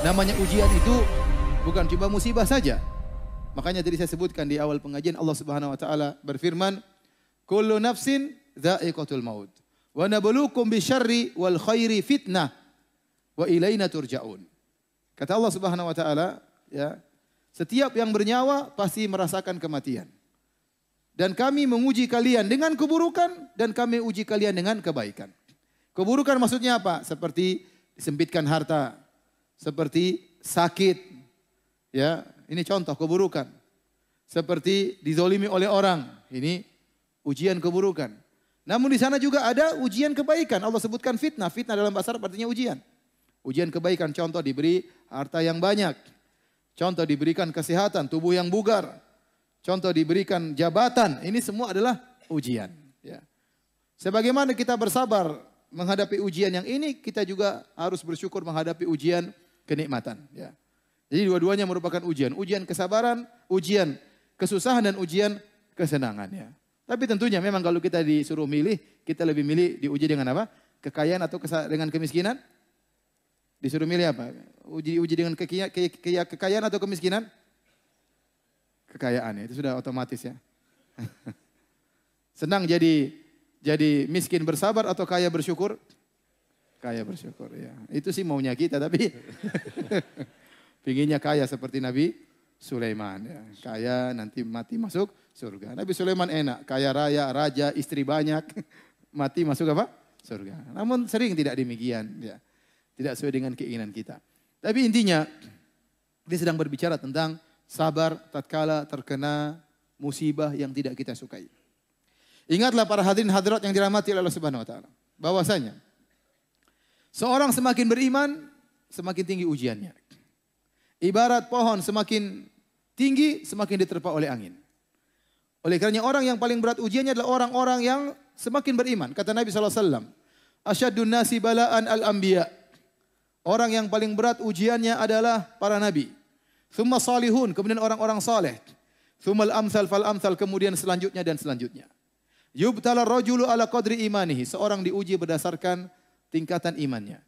Namanya ujian itu bukan cuma musibah saja. Makanya tadi saya sebutkan di awal pengajian Allah Subhanahu wa taala berfirman, "Kullu nafsin dha'iqatul maut wa nabluukum bisyarri wal khairi fitnah wa ilaina turja'un." Kata Allah Subhanahu wa taala, ya, setiap yang bernyawa pasti merasakan kematian. Dan kami menguji kalian dengan keburukan dan kami uji kalian dengan kebaikan. Keburukan maksudnya apa? Seperti disempitkan harta, seperti sakit. Ya, ini contoh keburukan. Seperti dizolimi oleh orang. Ini ujian keburukan. Namun di sana juga ada ujian kebaikan. Allah sebutkan fitnah. Fitnah dalam bahasa Arab artinya ujian. Ujian kebaikan contoh diberi harta yang banyak. Contoh diberikan kesehatan, tubuh yang bugar. Contoh diberikan jabatan. Ini semua adalah ujian. Ya. Sebagaimana kita bersabar menghadapi ujian yang ini, kita juga harus bersyukur menghadapi ujian kenikmatan. Ya. Jadi dua-duanya merupakan ujian. Ujian kesabaran, ujian kesusahan dan ujian kesenangan. Ya. Tapi tentunya memang kalau kita disuruh milih, kita lebih milih diuji dengan apa? Kekayaan atau dengan kemiskinan? Disuruh milih apa? Uji, uji dengan ke ke, ke, kekayaan atau kemiskinan? Kekayaan ya, itu sudah otomatis ya. Senang jadi jadi miskin bersabar atau kaya bersyukur? Kaya bersyukur ya. Itu sih maunya kita tapi pinginnya kaya seperti Nabi Sulaiman ya. Kaya nanti mati masuk surga. Nabi Sulaiman enak, kaya raya, raja, istri banyak, mati masuk apa? Surga. Namun sering tidak demikian ya. Tidak sesuai dengan keinginan kita. Tapi intinya dia sedang berbicara tentang sabar tatkala terkena musibah yang tidak kita sukai. Ingatlah para hadirin hadirat yang dirahmati oleh Allah Subhanahu wa taala bahwasanya Seorang semakin beriman, semakin tinggi ujiannya. Ibarat pohon semakin tinggi, semakin diterpa oleh angin. Oleh karenanya orang yang paling berat ujiannya adalah orang-orang yang semakin beriman. Kata Nabi SAW, Asyadun nasi balaan al-anbiya. Orang yang paling berat ujiannya adalah para nabi. Thumma salihun, kemudian orang-orang saleh. Thumma al-amsal fal-amsal, kemudian selanjutnya dan selanjutnya. Yubtala rajulu ala qadri imanihi. Seorang diuji berdasarkan tingkatan imannya.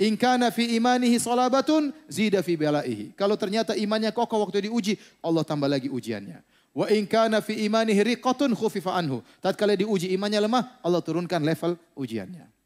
In kana fi imanihi salabatun zida fi balaihi. Kalau ternyata imannya kokoh waktu diuji, Allah tambah lagi ujiannya. Wa in kana fi imanihi riqatun khufifa anhu. Tatkala diuji imannya lemah, Allah turunkan level ujiannya.